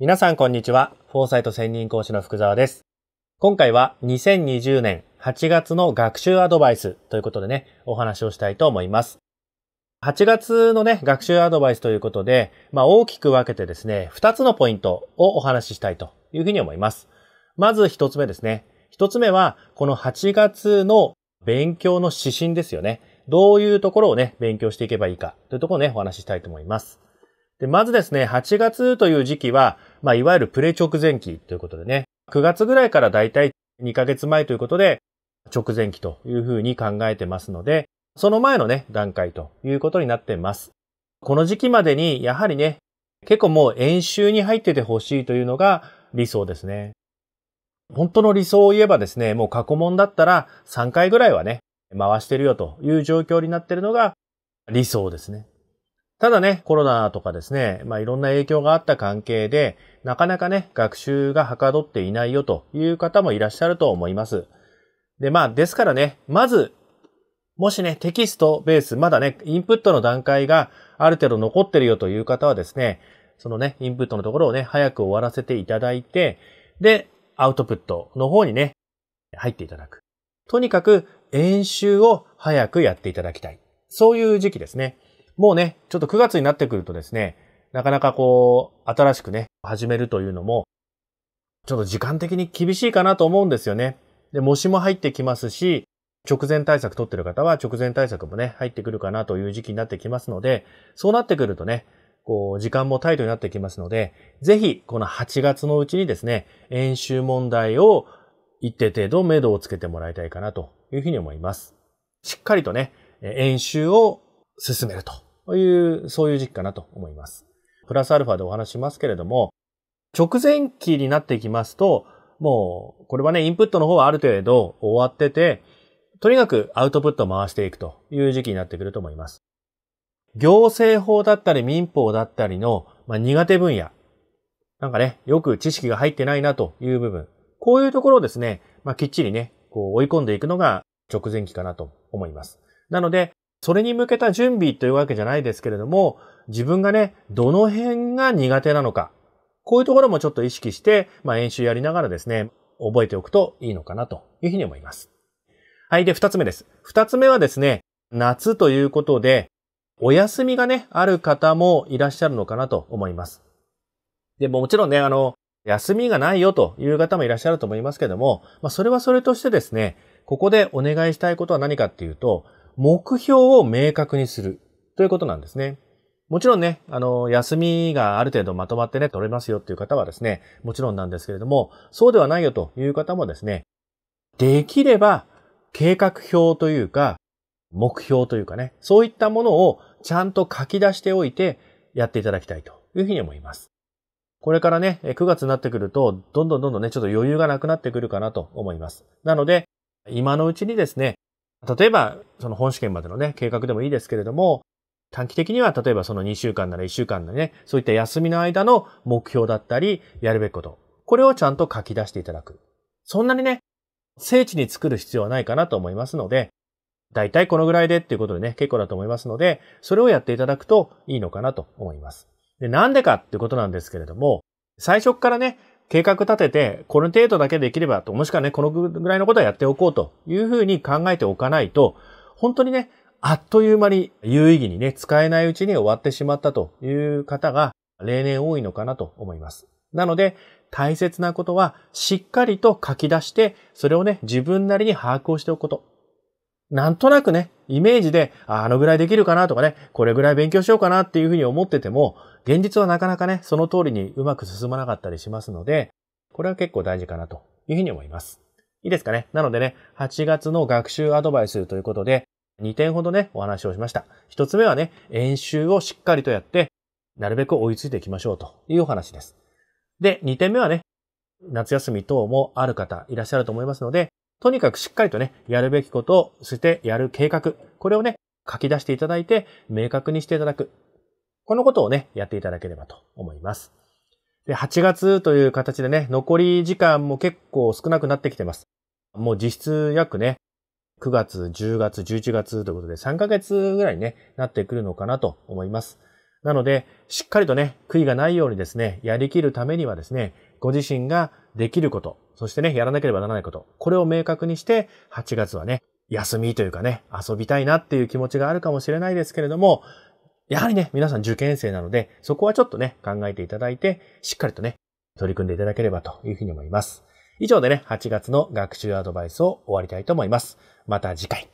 皆さんこんにちは。フォーサイト専任講師の福沢です。今回は2020年8月の学習アドバイスということでね、お話をしたいと思います。8月のね、学習アドバイスということで、まあ大きく分けてですね、2つのポイントをお話ししたいというふうに思います。まず1つ目ですね。1つ目は、この8月の勉強の指針ですよね。どういうところをね、勉強していけばいいかというところをね、お話ししたいと思います。で、まずですね、8月という時期は、まあ、いわゆるプレ直前期ということでね、9月ぐらいからだいたい2ヶ月前ということで、直前期というふうに考えてますので、その前のね、段階ということになってます。この時期までに、やはりね、結構もう演習に入っててほしいというのが理想ですね。本当の理想を言えばですね、もう過去問だったら3回ぐらいはね、回してるよという状況になってるのが理想ですね。ただね、コロナとかですね、まあいろんな影響があった関係で、なかなかね、学習がはかどっていないよという方もいらっしゃると思います。で、まあですからね、まず、もしね、テキストベース、まだね、インプットの段階がある程度残ってるよという方はですね、そのね、インプットのところをね、早く終わらせていただいて、で、アウトプットの方にね、入っていただく。とにかく、演習を早くやっていただきたい。そういう時期ですね。もうね、ちょっと9月になってくるとですね、なかなかこう、新しくね、始めるというのも、ちょっと時間的に厳しいかなと思うんですよね。で、模試も入ってきますし、直前対策取ってる方は直前対策もね、入ってくるかなという時期になってきますので、そうなってくるとね、こう、時間もタイトになってきますので、ぜひ、この8月のうちにですね、演習問題を一定程度目処をつけてもらいたいかなというふうに思います。しっかりとね、演習を進めるとという、そういう時期かなと思います。プラスアルファでお話しますけれども、直前期になっていきますと、もう、これはね、インプットの方はある程度終わってて、とにかくアウトプットを回していくという時期になってくると思います。行政法だったり民法だったりの、まあ、苦手分野。なんかね、よく知識が入ってないなという部分。こういうところをですね、まあ、きっちりね、こう追い込んでいくのが直前期かなと思います。なので、それに向けた準備というわけじゃないですけれども、自分がね、どの辺が苦手なのか、こういうところもちょっと意識して、まあ、演習やりながらですね、覚えておくといいのかなというふうに思います。はい。で、二つ目です。二つ目はですね、夏ということで、お休みがね、ある方もいらっしゃるのかなと思います。でももちろんね、あの、休みがないよという方もいらっしゃると思いますけども、まあ、それはそれとしてですね、ここでお願いしたいことは何かっていうと、目標を明確にするということなんですね。もちろんね、あの、休みがある程度まとまってね、取れますよっていう方はですね、もちろんなんですけれども、そうではないよという方もですね、できれば計画表というか、目標というかね、そういったものをちゃんと書き出しておいてやっていただきたいというふうに思います。これからね、9月になってくると、どんどんどんどんね、ちょっと余裕がなくなってくるかなと思います。なので、今のうちにですね、例えば、その本試験までのね、計画でもいいですけれども、短期的には、例えばその2週間なら1週間なね、そういった休みの間の目標だったり、やるべきこと、これをちゃんと書き出していただく。そんなにね、聖地に作る必要はないかなと思いますので、大体このぐらいでっていうことでね、結構だと思いますので、それをやっていただくといいのかなと思います。で、なんでかっていうことなんですけれども、最初からね、計画立てて、この程度だけできればと、もしくはね、このぐらいのことはやっておこうというふうに考えておかないと、本当にね、あっという間に有意義にね、使えないうちに終わってしまったという方が例年多いのかなと思います。なので、大切なことはしっかりと書き出して、それをね、自分なりに把握をしておくこと。なんとなくね、イメージで、ああのぐらいできるかなとかね、これぐらい勉強しようかなっていうふうに思ってても、現実はなかなかね、その通りにうまく進まなかったりしますので、これは結構大事かなというふうに思います。いいですかね。なのでね、8月の学習アドバイスということで、2点ほどね、お話をしました。1つ目はね、演習をしっかりとやって、なるべく追いついていきましょうというお話です。で、2点目はね、夏休み等もある方いらっしゃると思いますので、とにかくしっかりとね、やるべきことを、そしてやる計画、これをね、書き出していただいて、明確にしていただく。このことをね、やっていただければと思います。で、8月という形でね、残り時間も結構少なくなってきてます。もう実質約ね、9月、10月、11月ということで3ヶ月ぐらいね、なってくるのかなと思います。なので、しっかりとね、悔いがないようにですね、やりきるためにはですね、ご自身ができること、そしてね、やらなければならないこと、これを明確にして、8月はね、休みというかね、遊びたいなっていう気持ちがあるかもしれないですけれども、やはりね、皆さん受験生なので、そこはちょっとね、考えていただいて、しっかりとね、取り組んでいただければというふうに思います。以上でね、8月の学習アドバイスを終わりたいと思います。また次回。